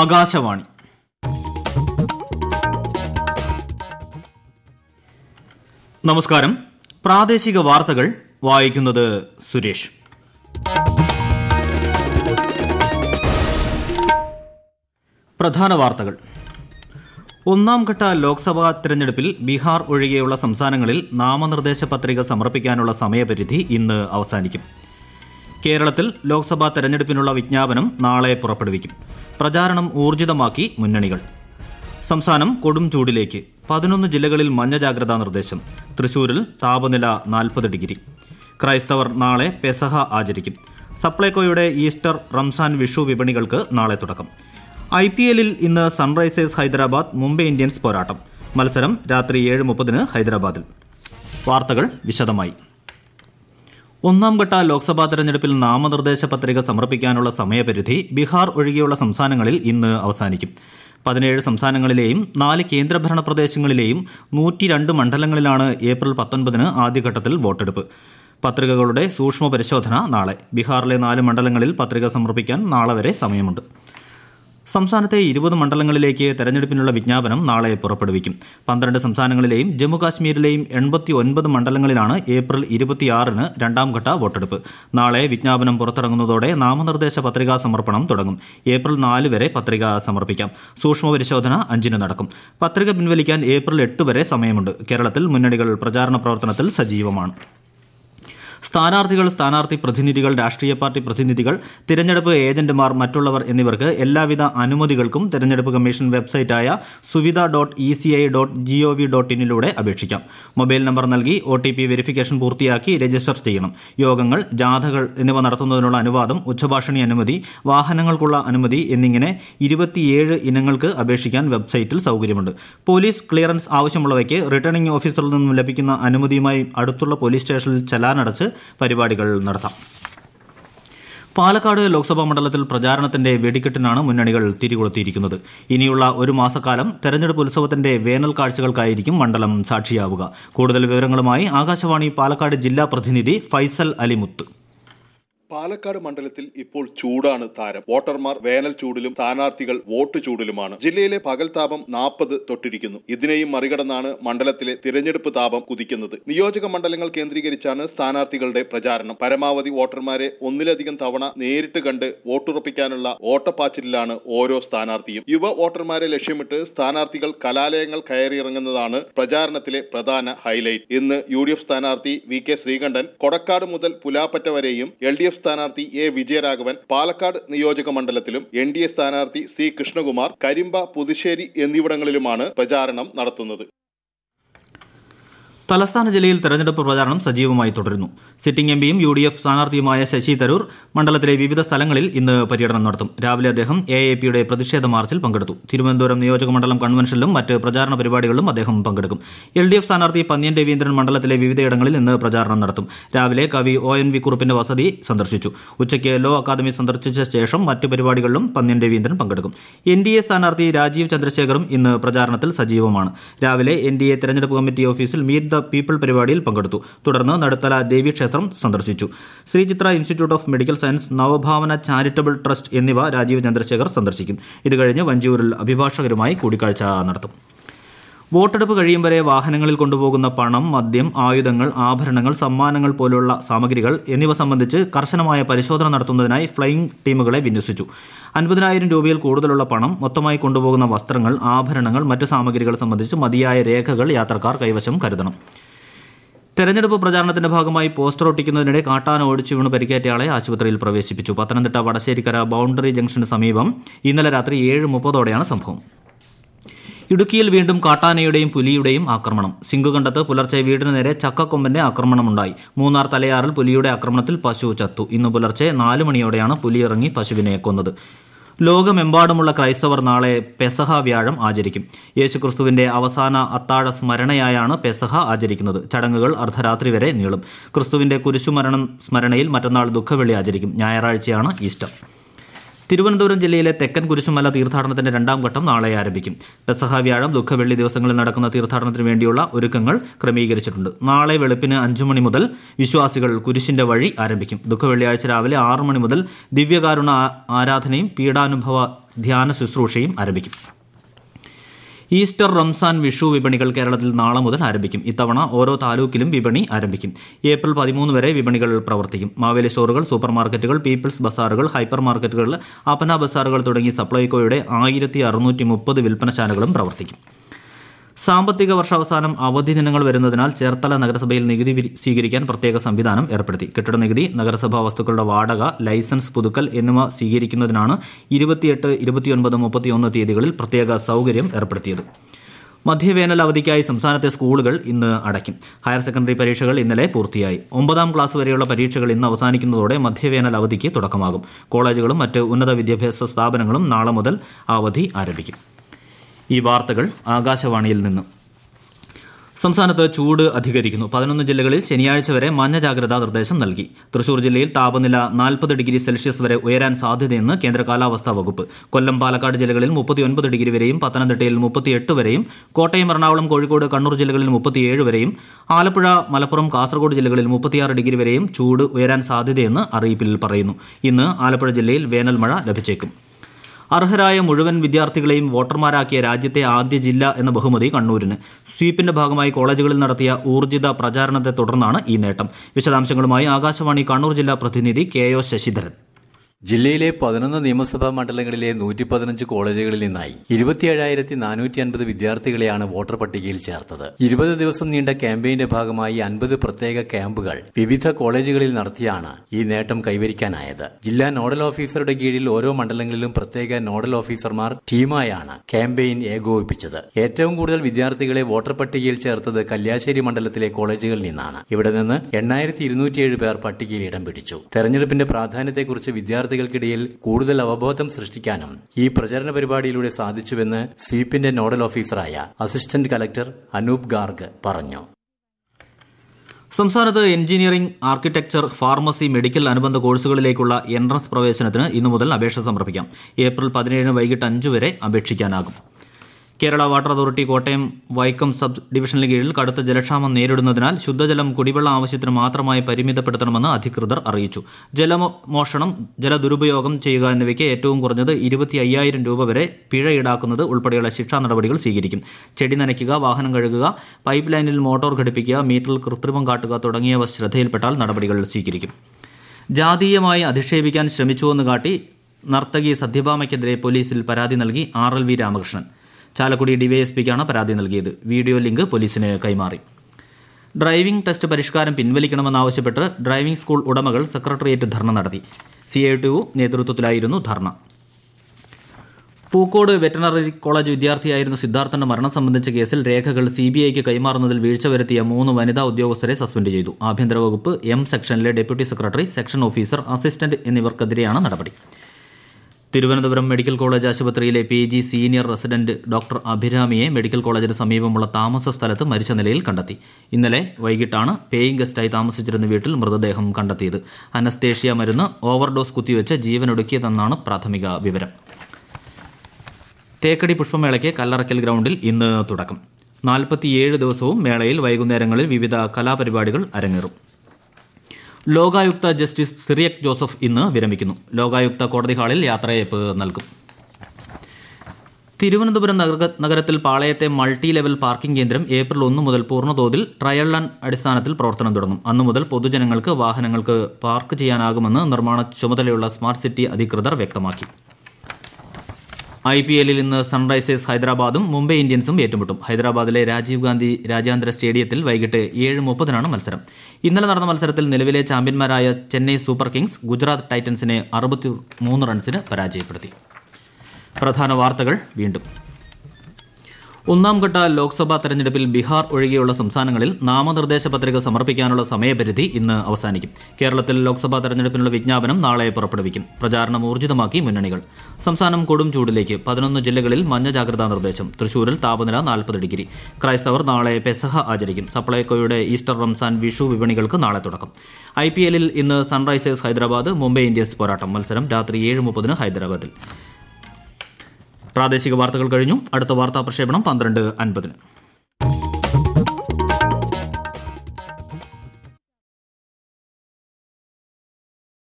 ആകാശവാണി നമസ്കാരം പ്രാദേശിക വാർത്തകൾ വായിക്കുന്നത് സുരേഷ് പ്രധാന വാർത്തകൾ ഒന്നാംഘട്ട ലോക്സഭാ തെരഞ്ഞെടുപ്പിൽ ബീഹാർ ഒഴികെയുള്ള സംസ്ഥാനങ്ങളിൽ നാമനിർദ്ദേശ പത്രിക സമർപ്പിക്കാനുള്ള സമയപരിധി ഇന്ന് അവസാനിക്കും കേരളത്തിൽ ലോക്സഭാ തെരഞ്ഞെടുപ്പിനുള്ള വിജ്ഞാപനം നാളെ പുറപ്പെടുവിക്കും പ്രചാരണം ഊർജിതമാക്കി മുന്നണികൾ സംസ്ഥാനം കൊടും ചൂടിലേക്ക് പതിനൊന്ന് ജില്ലകളിൽ മഞ്ഞ ജാഗ്രതാ നിർദ്ദേശം തൃശൂരിൽ താപനില നാൽപ്പത് ഡിഗ്രി ക്രൈസ്തവർ നാളെ പെസഹ ആചരിക്കും സപ്ലൈകോയുടെ ഈസ്റ്റർ റംസാൻ വിഷു വിപണികൾക്ക് നാളെ തുടക്കം ഐ പി എല്ലിൽ ഇന്ന് സൺറൈസേഴ്സ് ഹൈദരാബാദ് മുംബൈ ഇന്ത്യൻസ് പോരാട്ടം മത്സരം രാത്രി ഏഴ് മുപ്പതിന് ഹൈദരാബാദിൽ വാർത്തകൾ വിശദമായി ഒന്നാം ഘട്ട ലോക്സഭാ തെരഞ്ഞെടുപ്പിൽ നാമനിർദ്ദേശ പത്രിക സമർപ്പിക്കാനുള്ള സമയപരിധി ബീഹാർ ഒഴികെയുള്ള സംസ്ഥാനങ്ങളിൽ ഇന്ന് അവസാനിക്കും പതിനേഴ് സംസ്ഥാനങ്ങളിലെയും നാല് കേന്ദ്രഭരണ പ്രദേശങ്ങളിലെയും നൂറ്റിരണ്ട് മണ്ഡലങ്ങളിലാണ് ഏപ്രിൽ പത്തൊൻപതിന് ആദ്യഘട്ടത്തിൽ വോട്ടെടുപ്പ് പത്രികകളുടെ സൂക്ഷ്മ പരിശോധന നാളെ ബീഹാറിലെ നാല് മണ്ഡലങ്ങളിൽ പത്രിക സമർപ്പിക്കാൻ നാളെ വരെ സമയമുണ്ട് സംസ്ഥാനത്തെ ഇരുപത് മണ്ഡലങ്ങളിലേക്ക് തെരഞ്ഞെടുപ്പിനുള്ള വിജ്ഞാപനം നാളെ പുറപ്പെടുവിക്കും പന്ത്രണ്ട് സംസ്ഥാനങ്ങളിലെയും ജമ്മു എൺപത്തി ഒൻപത് മണ്ഡലങ്ങളിലാണ് ഏപ്രിൽ ഇരുപത്തിയാറിന് രണ്ടാംഘട്ട വോട്ടെടുപ്പ് നാളെ വിജ്ഞാപനം പുറത്തിറങ്ങുന്നതോടെ നാമനിർദ്ദേശ പത്രികാ സമർപ്പണം തുടങ്ങും ഏപ്രിൽ നാല് വരെ പത്രിക സമർപ്പിക്കാം സൂക്ഷ്മ പരിശോധന അഞ്ചിന് നടക്കും പത്രിക പിൻവലിക്കാൻ ഏപ്രിൽ എട്ട് വരെ സമയമുണ്ട് കേരളത്തിൽ മുന്നണികൾ പ്രചാരണ പ്രവർത്തനത്തിൽ സജീവമാണ് സ്ഥാനാർത്ഥികൾ സ്ഥാനാർത്ഥി പ്രതിനിധികൾ രാഷ്ട്രീയ പാർട്ടി പ്രതിനിധികൾ തിരഞ്ഞെടുപ്പ് ഏജന്റുമാർ മറ്റുള്ളവർ എന്നിവർക്ക് എല്ലാവിധ അനുമതികൾക്കും തിരഞ്ഞെടുപ്പ് കമ്മീഷൻ വെബ്സൈറ്റായ Suvidha dot E C I dot G O V dot ഇന്നിലൂടെ അപേക്ഷിക്കാം മൊബൈൽ നമ്പർ നൽകി ഒ ടി പി വെരിഫിക്കേഷൻ പൂർത്തിയാക്കി രജിസ്റ്റർ ചെയ്യണം യോഗങ്ങൾ ജാഥകൾ എന്നിവ നടത്തുന്നതിനുള്ള അനുവാദം ഉച്ചഭാഷണി അനുമതി വാഹനങ്ങൾക്കുള്ള അനുമതി എന്നിങ്ങനെ ഇരുപത്തിയേഴ് ഇനങ്ങൾക്ക് അപേക്ഷിക്കാൻ വെബ്സൈറ്റിൽ സൗകര്യമുണ്ട് പോലീസ് ക്ലിയറൻസ് ആവശ്യമുള്ളവയ്ക്ക് റിട്ടേണിംഗ് ഓഫീസറിൽ നിന്നും ലഭിക്കുന്ന അനുമതിയുമായി അടുത്തുള്ള പോലീസ് സ്റ്റേഷനിൽ ചലാനടച്ച് പരിപാടികൾ നടത്താം പാലക്കാട് ലോക്സഭാ മണ്ഡലത്തിൽ പ്രചാരണത്തിന്റെ വെടിക്കെട്ടിനാണ് മുന്നണികൾ തിരികൊളുത്തിയിരിക്കുന്നത് ഇനിയുള്ള ഒരു മാസക്കാലം തെരഞ്ഞെടുപ്പ് ഉത്സവത്തിന്റെ വേനൽ കാഴ്ചകൾക്കായിരിക്കും മണ്ഡലം സാക്ഷിയാവുക കൂടുതൽ വിവരങ്ങളുമായി ആകാശവാണി പാലക്കാട് ജില്ലാ പ്രതിനിധി ഫൈസൽ അലിമുത്ത് പാലക്കാട് മണ്ഡലത്തിൽ ഇപ്പോൾ ചൂടാണ് താരം വോട്ടർമാർ വേനൽ ചൂടിലും സ്ഥാനാർത്ഥികൾ വോട്ട് ചൂടിലുമാണ് ജില്ലയിലെ പകൽ താപം നാൽപ്പത് തൊട്ടിരിക്കുന്നു ഇതിനെയും മറികടന്നാണ് മണ്ഡലത്തിലെ തിരഞ്ഞെടുപ്പ് താപം കുതിക്കുന്നത് നിയോജക മണ്ഡലങ്ങൾ കേന്ദ്രീകരിച്ചാണ് സ്ഥാനാർത്ഥികളുടെ പ്രചാരണം പരമാവധി വോട്ടർമാരെ ഒന്നിലധികം തവണ നേരിട്ട് കണ്ട് വോട്ടുറപ്പിക്കാനുള്ള ഓട്ടപ്പാച്ചിലാണ് ഓരോ സ്ഥാനാർത്ഥിയും യുവ വോട്ടർമാരെ ലക്ഷ്യമിട്ട് സ്ഥാനാർത്ഥികൾ കലാലയങ്ങൾ കയറിയിറങ്ങുന്നതാണ് പ്രചാരണത്തിലെ പ്രധാന ഹൈലൈറ്റ് ഇന്ന് യു സ്ഥാനാർത്ഥി വി കെ ശ്രീകണ്ഠൻ കൊടക്കാട് മുതൽ പുലാപ്പറ്റ വരെയും എൽ ഡി എഫ് സ്ഥാനാർത്ഥി എ വിജയരാഘവൻ പാലക്കാട് നിയോജക മണ്ഡലത്തിലും എൻ ഡി എ സ്ഥാനാർത്ഥി സി കൃഷ്ണകുമാർ കരിമ്പ പുതുശ്ശേരി എന്നിവിടങ്ങളിലുമാണ് പ്രചാരണം നടത്തുന്നത് തലസ്ഥാന ജില്ലയിൽ തെരഞ്ഞെടുപ്പ് പ്രചാരണം സജീവമായി തുടരുന്നു സിറ്റിംഗ് എംപിയും യു ഡി എഫ് സ്ഥാനാർത്ഥിയുമായ ശശി തരൂർ മണ്ഡലത്തിലെ വിവിധ സ്ഥലങ്ങളിൽ ഇന്ന് പര്യടനം നടത്തും രാവിലെ അദ്ദേഹം എ എ പിയുടെ പ്രതിഷേധ മാർച്ചിൽ പങ്കെടുത്തു തിരുവനന്തപുരം നിയോജകമണ്ഡലം കൺവെൻഷനിലും മറ്റ് പ്രചാരണ പരിപാടികളിലും അദ്ദേഹം പങ്കെടുക്കും എൽ ഡി എഫ് സ്ഥാനാർത്ഥി പന്നിയൻ രവീന്ദ്രൻ മണ്ഡലത്തിലെ വിവിധയിടങ്ങളിൽ ഇന്ന് പ്രചാരണം നടത്തും രാവിലെ കവി ഒ എൻ വി കുറുപ്പിന്റെ വസതി സന്ദർശിച്ചു ഉച്ചയ്ക്ക് ലോ അക്കാദമി സന്ദർശിച്ച ശേഷം മറ്റ് പരിപാടികളിലും പന്നിയൻ രവീന്ദ്രൻ പങ്കെടുക്കും എൻ ഡി എ സ്ഥാനാർത്ഥി രാജീവ് ചന്ദ്രശേഖറും ഇന്ന് പ്രചാരണത്തിൽ സജീവമാണ് രാവിലെ എൻ ഡി എ തെരഞ്ഞെടുപ്പ് കമ്മിറ്റി ഓഫീസിൽ മീറ്റ് ദ പീപ്പിൾ പരിപാടിയിൽ പങ്കെടുത്തു തുടർന്ന് നടുത്തല ദേവീക്ഷേത്രം സന്ദർശിച്ചു Sree Chitra institute of medical science Navabhavana charitable trust എന്നിവ രാജീവ് ചന്ദ്രശേഖർ സന്ദർശിക്കും ഇത് കഴിഞ്ഞ് വഞ്ചിയൂരിൽ അഭിഭാഷകരുമായി കൂടിക്കാഴ്ച നടത്തും വോട്ടെടുപ്പ് കഴിയും വരെ വാഹനങ്ങളിൽ കൊണ്ടുപോകുന്ന പണം മദ്യം ആയുധങ്ങൾ ആഭരണങ്ങൾ സമ്മാനങ്ങൾ പോലുള്ള സാമഗ്രികൾ എന്നിവ സംബന്ധിച്ച് കർശനമായ പരിശോധന നടത്തുന്നതിനായി ഫ്ലൈയിംഗ് ടീമുകളെ വിന്യസിച്ചു അൻപതിനായിരം രൂപയിൽ കൂടുതലുള്ള പണം മൊത്തമായി കൊണ്ടുപോകുന്ന വസ്ത്രങ്ങൾ ആഭരണങ്ങൾ മറ്റു സാമഗ്രികൾ സംബന്ധിച്ച് മതിയായ രേഖകൾ യാത്രക്കാർ കൈവശം കരുതണം തെരഞ്ഞെടുപ്പ് പ്രചാരണത്തിന്റെ ഭാഗമായി പോസ്റ്റർ ഒട്ടിക്കുന്നതിനിടെ കാട്ടാന ഓടിച്ചു വീണ് പരിക്കേറ്റയാളെ ആശുപത്രിയിൽ പ്രവേശിപ്പിച്ചു പത്തനംതിട്ട വടശ്ശേരിക്കര ബൗണ്ടറി ജംഗ്ഷന് സമീപം ഇന്നലെ രാത്രി ഏഴ് മുപ്പതോടെയാണ് സംഭവം ഇടുക്കിയിൽ വീണ്ടും കാട്ടാനയുടെയും പുലിയുടെയും ആക്രമണം സിംഗുകണ്ടത്ത് പുലർച്ചെ വീടിന് നേരെ ചക്കക്കൊമ്പന്റെ ആക്രമണമുണ്ടായി മൂന്നാർ തലയാറിൽ പുലിയുടെ ആക്രമണത്തിൽ പശു ചത്തു ഇന്ന് പുലർച്ചെ നാല് മണിയോടെയാണ് പുലി ഇറങ്ങി പശുവിനെ കൊന്നത് ലോകമെമ്പാടുമുള്ള ക്രൈസ്തവർ നാളെ പെസഹ വ്യാഴം ആചരിക്കും യേശുക്രിസ്തുവിന്റെ അവസാന അത്താഴ സ്മരണയായാണ് പെസഹ ആചരിക്കുന്നത് ചടങ്ങുകൾ അർദ്ധരാത്രി വരെ നീളും ക്രിസ്തുവിന്റെ കുരിശുമരണം സ്മരണയിൽ മറ്റന്നാൾ ദുഃഖവെള്ളി ആചരിക്കും ഞായറാഴ്ചയാണ് ഈസ്റ്റർ തിരുവനന്തപുരം ജില്ലയിലെ തെക്കൻ കുരിശുമല തീർത്ഥാടനത്തിന്റെ രണ്ടാം ഘട്ടം നാളെ ആരംഭിക്കും പെസഹ വ്യാഴം ദുഃഖവെള്ളി ദിവസങ്ങളിൽ നടക്കുന്ന തീർത്ഥാടനത്തിന് വേണ്ടിയുള്ള ഒരുക്കങ്ങൾ ക്രമീകരിച്ചിട്ടുണ്ട് നാളെ വെളുപ്പിന് അഞ്ചുമണി മണി മുതൽ വിശ്വാസികൾ കുരിശിന്റെ വഴി ആരംഭിക്കും ദുഃഖവെള്ളിയാഴ്ച രാവിലെ ആറുമണി മണി മുതൽ ദിവ്യകാരുണ ആരാധനയും പീഡാനുഭവ ധ്യാന ശുശ്രൂഷയും ആരംഭിക്കും ഈസ്റ്റർ റംസാൻ വിഷു വിപണികൾ കേരളത്തിൽ നാളെ മുതൽ ആരംഭിക്കും ഇത്തവണ ഓരോ താലൂക്കിലും വിപണി ആരംഭിക്കും ഏപ്രിൽ പതിമൂന്ന് വരെ വിപണികൾ പ്രവർത്തിക്കും മാവേലി സ്റ്റോറുകൾ സൂപ്പർ മാർക്കറ്റുകൾ പീപ്പിൾസ് ബസാറുകൾ ഹൈപ്പർ മാർക്കറ്റുകൾ അപന ബസാറുകൾ തുടങ്ങി സപ്ലൈകോയുടെ ആയിരത്തി വിൽപ്പനശാലകളും പ്രവർത്തിക്കും സാമ്പത്തിക വർഷാവസാനം അവധി ദിനങ്ങൾ വരുന്നതിനാൽ ചേർത്തല നഗരസഭയിൽ നികുതി സ്വീകരിക്കാൻ പ്രത്യേക സംവിധാനം ഏർപ്പെടുത്തി കെട്ടിട നികുതി നഗരസഭാ വസ്തുക്കളുടെ വാടക ലൈസൻസ് പുതുക്കൽ എന്നിവ സ്വീകരിക്കുന്നതിനാണ് ഇരുപത്തിയെട്ട് ഇരുപത്തിയൊൻപത് മുപ്പത്തിയൊന്ന് തീയതികളിൽ പ്രത്യേക സൗകര്യം ഏർപ്പെടുത്തിയത് മധ്യവേനൽ അവധിക്കായി സംസ്ഥാനത്തെ സ്കൂളുകൾ ഇന്ന് അടയ്ക്കും ഹയർ സെക്കൻഡറി പരീക്ഷകൾ ഇന്നലെ പൂർത്തിയായി ഒമ്പതാം ക്ലാസ് വരെയുള്ള പരീക്ഷകൾ ഇന്ന് അവസാനിക്കുന്നതോടെ മധ്യവേനൽ അവധിക്ക് തുടക്കമാകും കോളേജുകളും മറ്റ് ഉന്നത വിദ്യാഭ്യാസ സ്ഥാപനങ്ങളും നാളെ മുതൽ അവധി ആരംഭിക്കും ഈ വാർത്തകൾ ആകാശവാണിയിൽ നിന്ന് സംസ്ഥാനത്ത് ചൂട് അധികരിക്കുന്നു പതിനൊന്ന് ജില്ലകളിൽ ശനിയാഴ്ച വരെ മഞ്ഞ ജാഗ്രതാ നിർദ്ദേശം നൽകി തൃശൂർ ജില്ലയിൽ താപനില നാൽപ്പത് ഡിഗ്രി സെൽഷ്യസ് വരെ ഉയരാൻ സാധ്യതയെന്ന് കേന്ദ്ര കാലാവസ്ഥാ വകുപ്പ് കൊല്ലം പാലക്കാട് ജില്ലകളിൽ മുപ്പത്തിയൊൻപത് ഡിഗ്രി വരെയും പത്തനംതിട്ടയിൽ മുപ്പത്തിയെട്ട് വരെയും കോട്ടയം എറണാകുളം കോഴിക്കോട് കണ്ണൂർ ജില്ലകളിൽ മുപ്പത്തിയേഴ് വരെയും ആലപ്പുഴ മലപ്പുറം കാസർഗോഡ് ജില്ലകളിൽ മുപ്പത്തിയാറ് ഡിഗ്രി വരെയും ചൂട് ഉയരാൻ സാധ്യതയെന്ന് അറിയിപ്പിൽ പറയുന്നു ഇന്ന് ആലപ്പുഴ ജില്ലയിൽ വേനൽമഴ ലഭിച്ചേക്കും അർഹരായ മുഴുവൻ വിദ്യാർത്ഥികളെയും വോട്ടർമാരാക്കിയ രാജ്യത്തെ ആദ്യ ജില്ല എന്ന ബഹുമതി കണ്ണൂരിന് സ്വീപ്പിന്റെ ഭാഗമായി കോളേജുകളിൽ നടത്തിയ ഊർജിത പ്രചാരണത്തെ തുടർന്നാണ് ഈ നേട്ടം വിശദാംശങ്ങളുമായി ആകാശവാണി കണ്ണൂർ ജില്ലാ പ്രതിനിധി കെ ഒ ശശിധരൻ ജില്ലയിലെ പതിനൊന്ന് നിയമസഭാ മണ്ഡലങ്ങളിലെ നൂറ്റി പതിനഞ്ച് കോളേജുകളിൽ നിന്നായി ഇരുപത്തിയേഴായിരത്തി നാനൂറ്റി അൻപത് വിദ്യാർത്ഥികളെയാണ് വോട്ടർ പട്ടികയിൽ ചേർത്തത് ഇരുപത് ദിവസം നീണ്ട ക്യാമ്പയിന്റെ ഭാഗമായി അൻപത് പ്രത്യേക ക്യാമ്പുകൾ വിവിധ കോളേജുകളിൽ നടത്തിയാണ് ഈ നേട്ടം കൈവരിക്കാനായത് ജില്ലാ നോഡൽ ഓഫീസറുടെ കീഴിൽ ഓരോ മണ്ഡലങ്ങളിലും പ്രത്യേക നോഡൽ ഓഫീസർമാർ ടീമായാണ് ക്യാമ്പയിൻ ഏകോപിപ്പിച്ചത് ഏറ്റവും കൂടുതൽ വിദ്യാർത്ഥികളെ വോട്ടർ പട്ടികയിൽ ചേർത്തത് കല്യാശ്ശേരി മണ്ഡലത്തിലെ കോളേജുകളിൽ നിന്നാണ് ഇവിടെ നിന്ന് എണ്ണായിരത്തി പേർ പട്ടികയിൽ ഇടം പിടിച്ചു തെരഞ്ഞെടുപ്പിന്റെ പ്രാധാന്യത്തെക്കുറിച്ച് വിദ്യാർത്ഥി സ്ഥാനാർത്ഥികൾക്കിടയിൽ കൂടുതൽ അവബോധം സൃഷ്ടിക്കാനും ഈ പ്രചരണ പരിപാടിയിലൂടെ സാധിച്ചുവെന്ന് സ്വീപിന്റെ നോഡൽ ഓഫീസറായ അസിസ്റ്റന്റ് കലക്ടർ അനൂപ് ഗാർഗ് പറഞ്ഞു സംസ്ഥാനത്ത് എഞ്ചിനീയറിംഗ് ആർക്കിടെക്ചർ ഫാർമസി മെഡിക്കൽ അനുബന്ധ കോഴ്സുകളിലേക്കുള്ള എൻട്രൻസ് പ്രവേശനത്തിന് ഇന്നു മുതൽ അപേക്ഷ സമർപ്പിക്കാം ഏപ്രിൽ പതിനേഴിന് വൈകിട്ട് അഞ്ച് വരെ അപേക്ഷിക്കാനാകും Kerala water authority Kottayam Vaikom sub ഡിവിഷനിലെ കീഴിൽ കടുത്ത ജലക്ഷാമം നേരിടുന്നതിനാൽ ശുദ്ധജലം കുടിവെള്ള ആവശ്യത്തിന് മാത്രമായി പരിമിതപ്പെടുത്തണമെന്ന് അധികൃതർ അറിയിച്ചു ജലമോഷണം ജലദുരുപയോഗം ചെയ്യുക എന്നിവയ്ക്ക് ഏറ്റവും കുറഞ്ഞത് ഇരുപത്തി അയ്യായിരം രൂപ വരെ പിഴ ഈടാക്കുന്നത് ഉൾപ്പെടെയുള്ള ശിക്ഷാ നടപടികൾ സ്വീകരിക്കും ചെടി നനയ്ക്കുക വാഹനം കഴുകുക പൈപ്പ് ലൈനിൽ മോട്ടോർ ഘടിപ്പിക്കുക മീറ്ററിൽ കൃത്രിമം കാട്ടുക തുടങ്ങിയവ ശ്രദ്ധയിൽപ്പെട്ടാൽ നടപടികൾ സ്വീകരിക്കും ജാതീയമായി അധിക്ഷേപിക്കാൻ ശ്രമിച്ചുവെന്ന് കാട്ടി നർത്തകി സത്യഭാമയ്ക്കെതിരെ പോലീസിൽ പരാതി നൽകി R L V Ramakrishnan Chalakudy ഡിവൈഎസ്പിക്കാണ് പരാതി നൽകിയത് വീഡിയോ ലിങ്ക് പോലീസിന് കൈമാറി ഡ്രൈവിംഗ് ടെസ്റ്റ് പരിഷ്കാരം പിൻവലിക്കണമെന്നാവശ്യപ്പെട്ട് ഡ്രൈവിംഗ് സ്കൂൾ ഉടമകൾ സെക്രട്ടേറിയറ്റ് ധർണ നടത്തി സി ഐ ടി നേതൃത്വത്തിലായിരുന്നു ധർണ പൂക്കോട് വെറ്റനറി കോളേജ് വിദ്യാർത്ഥിയായിരുന്ന സിദ്ധാർത്ഥന്റെ മരണം സംബന്ധിച്ച കേസിൽ രേഖകൾ സി ബി ഐക്ക് കൈമാറുന്നതിൽ വീഴ്ച വരുത്തിയ മൂന്ന് വനിതാ ഉദ്യോഗസ്ഥരെ സസ്പെൻഡ് ചെയ്തു ആഭ്യന്തര വകുപ്പ് എം സെക്ഷനിലെ deputy secretary section officer assistant എന്നിവർക്കെതിരെയാണ് നടപടി തിരുവനന്തപുരം മെഡിക്കൽ കോളേജ് ആശുപത്രിയിലെ P G senior resident doctor അഭിരാമിയെ മെഡിക്കൽ കോളേജിന് സമീപമുള്ള താമസ സ്ഥലത്ത് മരിച്ച നിലയിൽ കണ്ടെത്തി ഇന്നലെ വൈകിട്ടാണ് പേയിങ് ഗസ്റ്റായി താമസിച്ചിരുന്ന വീട്ടിൽ മൃതദേഹം കണ്ടെത്തിയത് അനസ്തേഷ്യ മരുന്ന് ഓവർഡോസ് കുത്തിവെച്ച് ജീവനൊടുക്കിയതെന്നാണ് പ്രാഥമിക വിവരം തേക്കടി പുഷ്പമേളയ്ക്ക് കല്ലറക്കൽ ഗ്രൗണ്ടിൽ ഇന്ന് തുടക്കം നാൽപ്പത്തിയേഴ് ദിവസവും മേളയിൽ വൈകുന്നേരങ്ങളിൽ വിവിധ കലാപരിപാടികൾ അരങ്ങേറും ലോകായുക്ത ജസ്റ്റിസ് സിറിയക് ജോസഫ് ഇന്ന് വിരമിക്കുന്നു ലോകായുക്ത കോടതി ഹാളിൽ യാത്രയയപ്പ് നൽകും തിരുവനന്തപുരം നഗരത്തിൽ പാളയത്തെ മൾട്ടി ലെവൽ പാർക്കിംഗ് കേന്ദ്രം ഏപ്രിൽ ഒന്ന് മുതൽ പൂർണ്ണതോതിൽ ട്രയൽ റൺ അടിസ്ഥാനത്തിൽ പ്രവർത്തനം തുടങ്ങും അന്നു മുതൽ പൊതുജനങ്ങൾക്ക് വാഹനങ്ങൾക്ക് പാർക്ക് ചെയ്യാനാകുമെന്ന് നിർമ്മാണ ചുമതലയുള്ള സ്മാർട്ട് സിറ്റി അധികൃതർ വ്യക്തമാക്കി ഐ പി എല്ലിൽ ഇന്ന് സൺറൈസേഴ്സ് ഹൈദരാബാദും മുംബൈ ഇന്ത്യൻസും ഏറ്റുമുട്ടും ഹൈദരാബാദിലെ രാജീവ് ഗാന്ധി രാജ്യാന്തര സ്റ്റേഡിയത്തിൽ വൈകിട്ട് ഏഴ് മുപ്പതിനാണ് മത്സരം ഇന്നലെ നടന്ന മത്സരത്തിൽ നിലവിലെ ചാമ്പ്യന്മാരായ ചെന്നൈ സൂപ്പർ കിങ്സ് ഗുജറാത്ത് ടൈറ്റൻസിനെ അറുപത്തി മൂന്ന് റൺസിന് പരാജയപ്പെടുത്തി പ്രധാന വാർത്തകൾ വീണ്ടും ഒന്നാംഘട്ട ലോക്സഭാ തെരഞ്ഞെടുപ്പിൽ ബീഹാർ ഒഴികെയുള്ള സംസ്ഥാനങ്ങളിൽ നാമനിർദ്ദേശ പത്രിക സമർപ്പിക്കാനുള്ള സമയപരിധി ഇന്ന് അവസാനിക്കും കേരളത്തിൽ ലോക്സഭാ തെരഞ്ഞെടുപ്പിനുള്ള വിജ്ഞാപനം നാളെ പുറപ്പെടുവിക്കും പ്രചാരണം ഊർജിതമാക്കി മുന്നണികൾ സംസ്ഥാനം കൊടും ചൂടിലേക്ക് പതിനൊന്ന് ജില്ലകളിൽ മഞ്ഞ ജാഗ്രതാ നിർദ്ദേശം തൃശൂരിൽ താപനില നാൽപ്പത് ഡിഗ്രി ക്രൈസ്തവർ നാളെ പെസഹ ആചരിക്കും സപ്ലൈകോയുടെ ഈസ്റ്റർ റംസാൻ വിഷു വിപണികൾക്ക് നാളെ തുടക്കം ഐ പി എല്ലിൽ ഇന്ന് സൺറൈസേഴ്സ് ഹൈദരാബാദ് മുംബൈ ഇന്ത്യൻസ് പോരാട്ടം മത്സരം രാത്രി ഏഴ് മുപ്പതിന് ഹൈദരാബാദിൽ പ്രാദേശിക വാർത്തകൾ കഴിഞ്ഞു അടുത്ത വാർത്താ പ്രക്ഷേപണം പന്ത്രണ്ട് അൻപതിന്